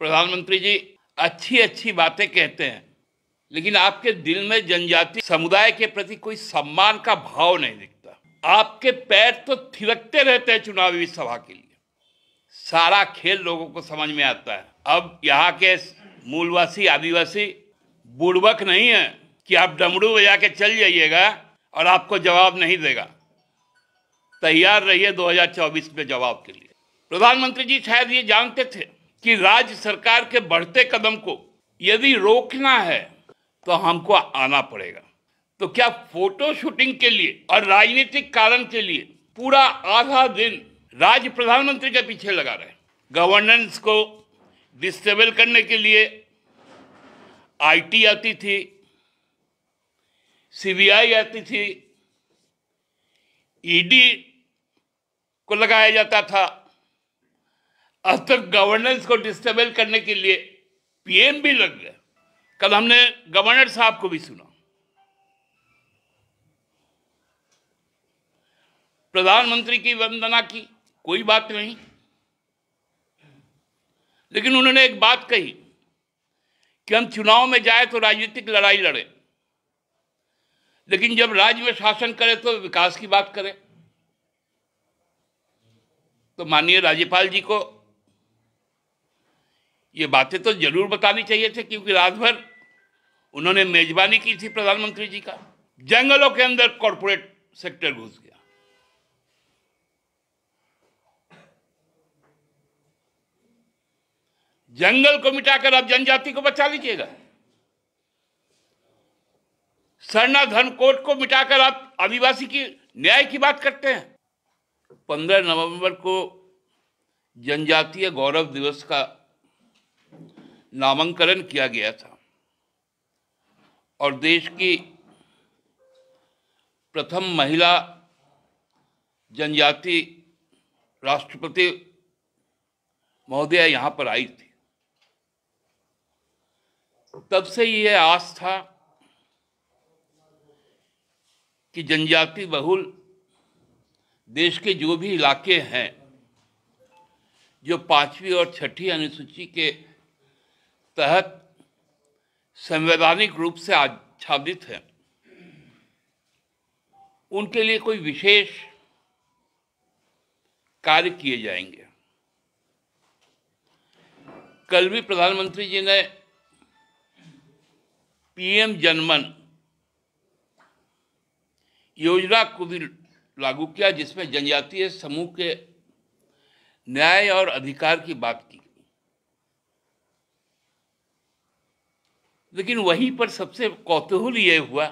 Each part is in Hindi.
प्रधानमंत्री जी अच्छी अच्छी बातें कहते हैं लेकिन आपके दिल में जनजाति समुदाय के प्रति कोई सम्मान का भाव नहीं दिखता आपके पैर तो थिरकते रहते हैं चुनावी सभा के लिए सारा खेल लोगों को समझ में आता है अब यहाँ के मूलवासी आदिवासी बुड़बक नहीं है कि आप डमरू बजा के चल जाइएगा और आपको जवाब नहीं देगा तैयार रहिए 2024 में जवाब के लिए प्रधानमंत्री जी शायद ये जानते थे कि राज्य सरकार के बढ़ते कदम को यदि रोकना है तो हमको आना पड़ेगा तो क्या फोटो शूटिंग के लिए और राजनीतिक कारण के लिए पूरा आधा दिन राज्य प्रधानमंत्री के पीछे लगा रहे गवर्नेंस को डिस्टेबल करने के लिए आईटी आती थी सीबीआई आती थी ईडी को लगाया जाता था अब तक गवर्नेंस को डिस्टेबल करने के लिए पीएम भी लग गए कल हमने गवर्नर साहब को भी सुना प्रधानमंत्री की वंदना की कोई बात नहीं लेकिन उन्होंने एक बात कही कि हम चुनाव में जाए तो राजनीतिक लड़ाई लड़े लेकिन जब राज्य में शासन करें तो विकास की बात करें तो माननीय राज्यपाल जी को ये बातें तो जरूर बतानी चाहिए थी क्योंकि रात भर उन्होंने मेजबानी की थी प्रधानमंत्री जी का जंगलों के अंदर कॉरपोरेट सेक्टर घुस गया जंगल को मिटाकर आप जनजाति को बचा लीजिएगा सरना धन कोर्ट को मिटाकर आप आदिवासी की न्याय की बात करते हैं पंद्रह नवंबर को जनजातीय गौरव दिवस का नामांकन किया गया था और देश की प्रथम महिला जनजाति राष्ट्रपति महोदया यहाँ पर आई थी तब से यह आस था कि जनजाति बहुल देश के जो भी इलाके हैं जो पांचवी और छठी अनुसूची के तहत संवैधानिक रूप से आच्छादित हैं उनके लिए कोई विशेष कार्य किए जाएंगे कल भी प्रधानमंत्री जी ने पीएम जनमन योजना को भी लागू किया जिसमें जनजातीय समूह के न्याय और अधिकार की बात की लेकिन वहीं पर सबसे कौतूहल यह हुआ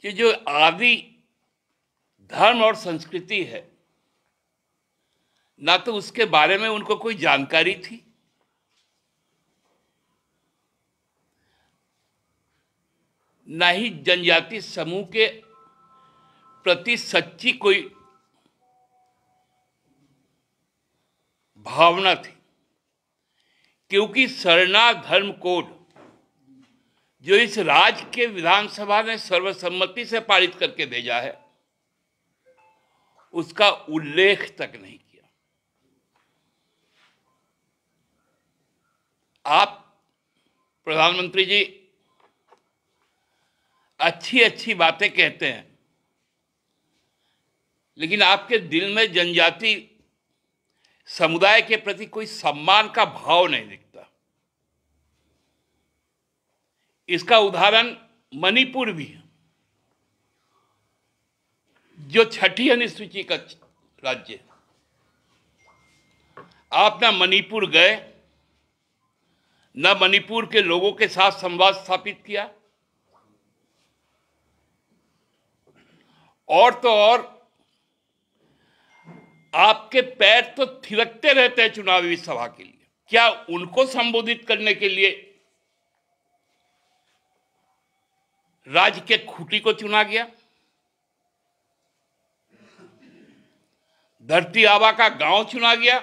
कि जो आदि धर्म और संस्कृति है ना तो उसके बारे में उनको कोई जानकारी थी ना ही जनजाति समूह के प्रति सच्ची कोई भावना थी क्योंकि सरना धर्म कोड जो इस राज्य के विधानसभा ने सर्वसम्मति से पारित करके भेजा है उसका उल्लेख तक नहीं किया आप प्रधानमंत्री जी अच्छी अच्छी बातें कहते हैं लेकिन आपके दिल में जनजाति समुदाय के प्रति कोई सम्मान का भाव नहीं दिखता इसका उदाहरण मणिपुर भी है जो छठी अनुसूची का राज्य है आप ना मणिपुर गए ना मणिपुर के लोगों के साथ संवाद स्थापित किया और तो और आपके पैर तो थिरकते रहते हैं चुनावी सभा के लिए क्या उनको संबोधित करने के लिए राज्य के खूटी को चुना गया धरती आबा का गांव चुना गया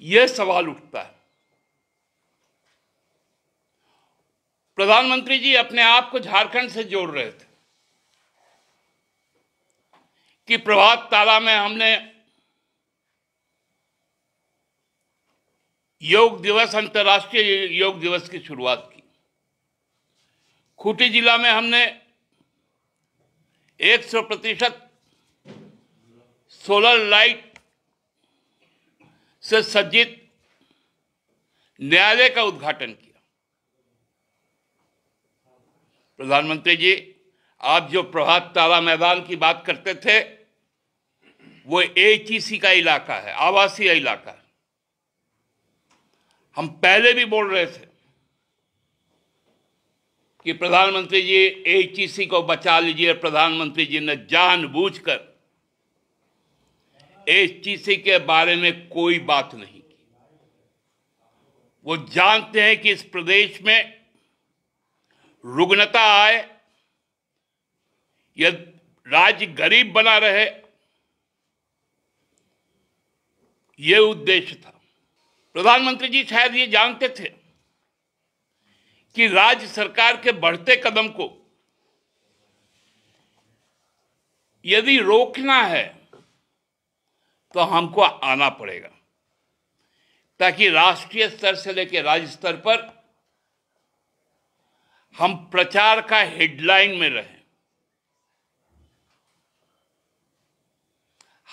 यह सवाल उठता है प्रधानमंत्री जी अपने आप को झारखंड से जोड़ रहे थे कि प्रभात ताला में हमने योग दिवस अंतर्राष्ट्रीय योग दिवस की शुरुआत की खूटी जिला में हमने 100 प्रतिशत सोलर लाइट से सज्जित न्यायालय का उद्घाटन किया प्रधानमंत्री जी आप जो प्रभात ताला मैदान की बात करते थे वो ए सी का इलाका है आवासीय इलाका है हम पहले भी बोल रहे थे कि प्रधानमंत्री जी ए को बचा लीजिए प्रधानमंत्री जी ने जानबूझकर बूझ के बारे में कोई बात नहीं की वो जानते हैं कि इस प्रदेश में रुग्णता आए यह राज्य गरीब बना रहे यह उद्देश्य था प्रधानमंत्री जी शायद ये जानते थे कि राज्य सरकार के बढ़ते कदम को यदि रोकना है तो हमको आना पड़ेगा ताकि राष्ट्रीय स्तर से लेकर राज्य स्तर पर हम प्रचार का हेडलाइन में रहें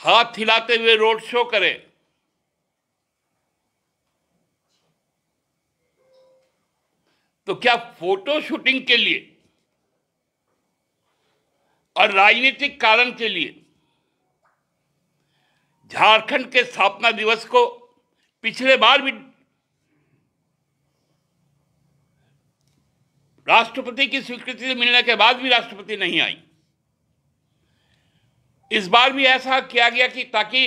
हाथ हिलाते हुए रोड शो करें तो क्या फोटो शूटिंग के लिए और राजनीतिक कारण के लिए झारखंड के स्थापना दिवस को पिछले बार भी राष्ट्रपति की स्वीकृति से मिलने के बाद भी राष्ट्रपति नहीं आई इस बार भी ऐसा किया गया कि ताकि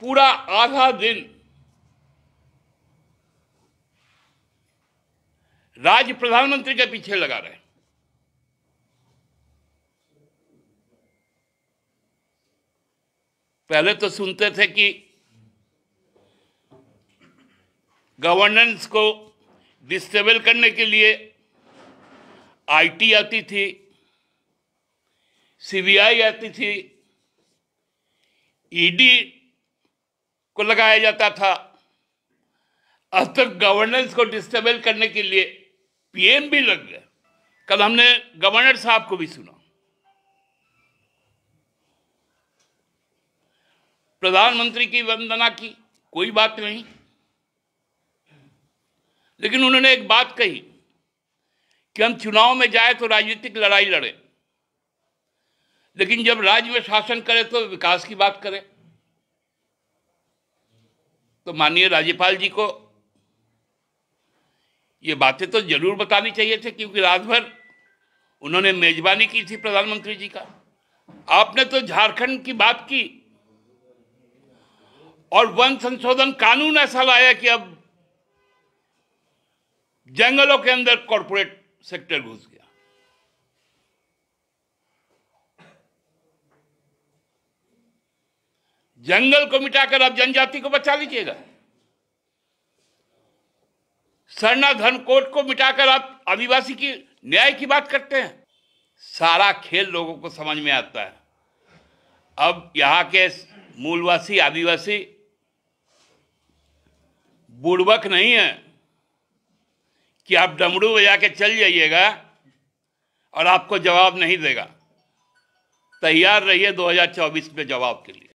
पूरा आधा दिन राज्य प्रधानमंत्री के पीछे लगा रहे पहले तो सुनते थे कि गवर्नेंस को डिस्टेबल करने के लिए आईटी आती थी सीबीआई आती थी ईडी को लगाया जाता था अब तक गवर्नेंस को डिस्टेबल करने के लिए पीएम भी लग गया कल हमने गवर्नर साहब को भी सुना प्रधानमंत्री की वंदना की कोई बात नहीं लेकिन उन्होंने एक बात कही कि हम चुनाव में जाए तो राजनीतिक लड़ाई लड़ें लेकिन जब राज्य में शासन करे तो विकास की बात करें तो माननीय राज्यपाल जी को ये बातें तो जरूर बतानी चाहिए थी क्योंकि रात भर उन्होंने मेजबानी की थी प्रधानमंत्री जी का आपने तो झारखंड की बात की और वन संशोधन कानून ऐसा लाया कि अब जंगलों के अंदर कॉरपोरेट सेक्टर घुस गया जंगल को मिटाकर आप जनजाति को बचा लीजिएगा सरना धन कोर्ट को मिटाकर आप आदिवासी की न्याय की बात करते हैं सारा खेल लोगों को समझ में आता है अब यहां के मूलवासी आदिवासी बुड़बक नहीं है कि आप डमरू बजा के चल जाइएगा और आपको जवाब नहीं देगा तैयार रहिए 2024 में जवाब के लिए